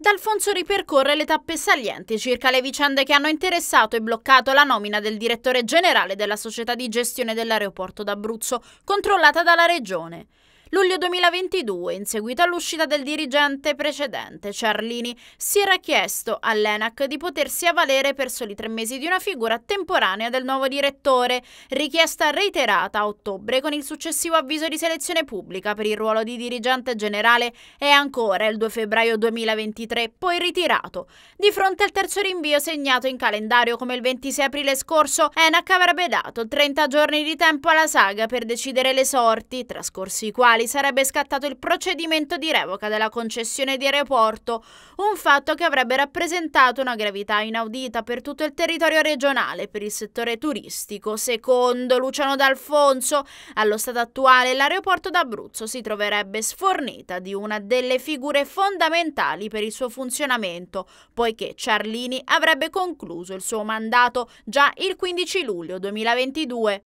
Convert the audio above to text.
D'Alfonso ripercorre le tappe salienti circa le vicende che hanno interessato e bloccato la nomina del direttore generale della società di gestione dell'aeroporto d'Abruzzo, controllata dalla Regione. Luglio 2022, in seguito all'uscita del dirigente precedente, Ciarlini, si era chiesto all'ENAC di potersi avvalere per soli tre mesi di una figura temporanea del nuovo direttore, richiesta reiterata a ottobre con il successivo avviso di selezione pubblica per il ruolo di dirigente generale e ancora il 2 febbraio 2023, poi ritirato. Di fronte al terzo rinvio segnato in calendario come il 26 aprile scorso, ENAC avrebbe dato 30 giorni di tempo alla saga per decidere le sorti, trascorsi i quali quali sarebbe scattato il procedimento di revoca della concessione di aeroporto, un fatto che avrebbe rappresentato una gravità inaudita per tutto il territorio regionale per il settore turistico. Secondo Luciano D'Alfonso, allo stato attuale l'aeroporto d'Abruzzo si troverebbe sfornita di una delle figure fondamentali per il suo funzionamento, poiché Ciarlini avrebbe concluso il suo mandato già il 15 luglio 2022.